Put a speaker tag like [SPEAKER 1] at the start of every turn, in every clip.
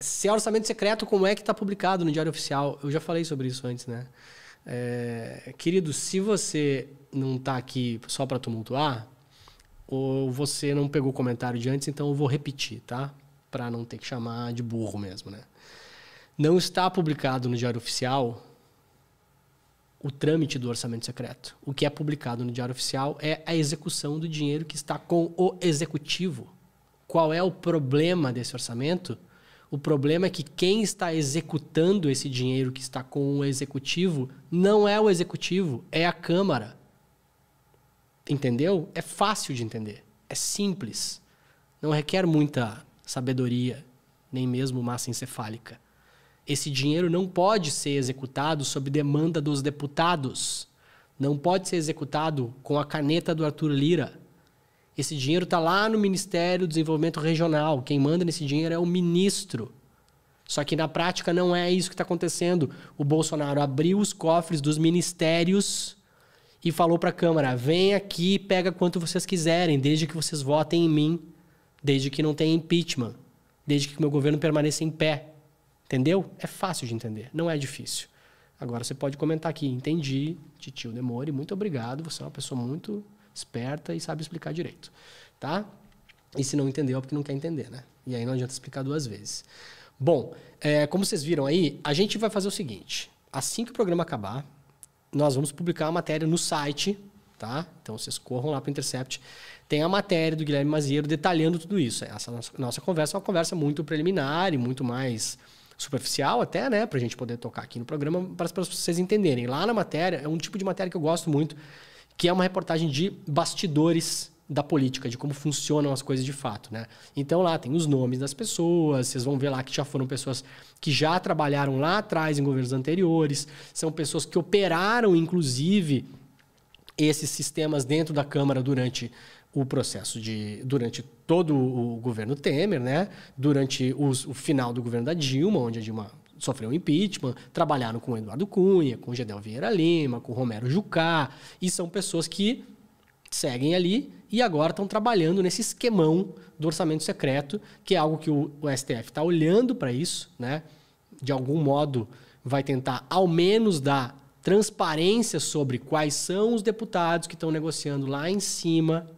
[SPEAKER 1] Se é orçamento secreto, como é que está publicado no Diário Oficial? Eu já falei sobre isso antes, né? É, querido, se você não está aqui só para tumultuar, ou você não pegou o comentário de antes, então eu vou repetir, tá? Para não ter que chamar de burro mesmo, né? Não está publicado no Diário Oficial o trâmite do orçamento secreto. O que é publicado no Diário Oficial é a execução do dinheiro que está com o executivo. Qual é o problema desse orçamento? O problema é que quem está executando esse dinheiro que está com o executivo não é o executivo, é a Câmara. Entendeu? É fácil de entender, é simples. Não requer muita sabedoria, nem mesmo massa encefálica. Esse dinheiro não pode ser executado sob demanda dos deputados. Não pode ser executado com a caneta do Arthur Lira esse dinheiro está lá no Ministério do Desenvolvimento Regional. Quem manda nesse dinheiro é o ministro. Só que na prática não é isso que está acontecendo. O Bolsonaro abriu os cofres dos ministérios e falou para a Câmara: vem aqui, pega quanto vocês quiserem, desde que vocês votem em mim, desde que não tenha impeachment, desde que meu governo permaneça em pé. Entendeu? É fácil de entender, não é difícil. Agora você pode comentar aqui: entendi, titio Demore, muito obrigado, você é uma pessoa muito esperta e sabe explicar direito, tá? E se não entendeu é porque não quer entender, né? E aí não adianta explicar duas vezes. Bom, é, como vocês viram aí, a gente vai fazer o seguinte: assim que o programa acabar, nós vamos publicar a matéria no site, tá? Então vocês corram lá para o Intercept. Tem a matéria do Guilherme Mazeiro detalhando tudo isso. É, essa nossa conversa é uma conversa muito preliminar e muito mais superficial até, né? Para a gente poder tocar aqui no programa, para vocês entenderem. Lá na matéria, é um tipo de matéria que eu gosto muito, que é uma reportagem de bastidores da política, de como funcionam as coisas de fato, né? Então lá tem os nomes das pessoas, vocês vão ver lá que já foram pessoas que já trabalharam lá atrás em governos anteriores, são pessoas que operaram inclusive esses sistemas dentro da Câmara durante o processo de durante todo o governo Temer, né? Durante os, o final do governo da Dilma, onde a Dilma sofreu impeachment, trabalharam com Eduardo Cunha, com Gedel Vieira Lima, com Romero Jucá, e são pessoas que seguem ali e agora estão trabalhando nesse esquemão do orçamento secreto, que é algo que o, o STF está olhando para isso, né? De algum modo vai tentar ao menos dar transparência sobre quais são os deputados que estão negociando lá em cima,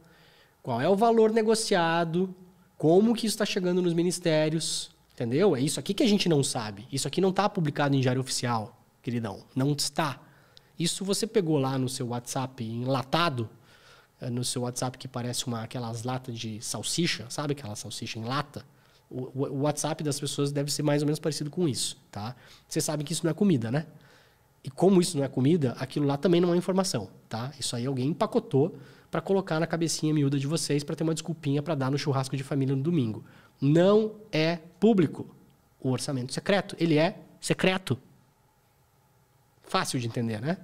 [SPEAKER 1] qual é o valor negociado, como que isso está chegando nos ministérios, Entendeu? É isso aqui que a gente não sabe. Isso aqui não está publicado em diário oficial, queridão. Não está. Isso você pegou lá no seu WhatsApp enlatado, eh, no seu WhatsApp que parece uma aquelas latas de salsicha, sabe aquela salsicha em lata? O, o, o WhatsApp das pessoas deve ser mais ou menos parecido com isso, tá? Você sabe que isso não é comida, né? E como isso não é comida, aquilo lá também não é informação, tá? Isso aí alguém empacotou para colocar na cabecinha miúda de vocês para ter uma desculpinha para dar no churrasco de família no domingo. Não é público o orçamento secreto, ele é secreto. Fácil de entender, né?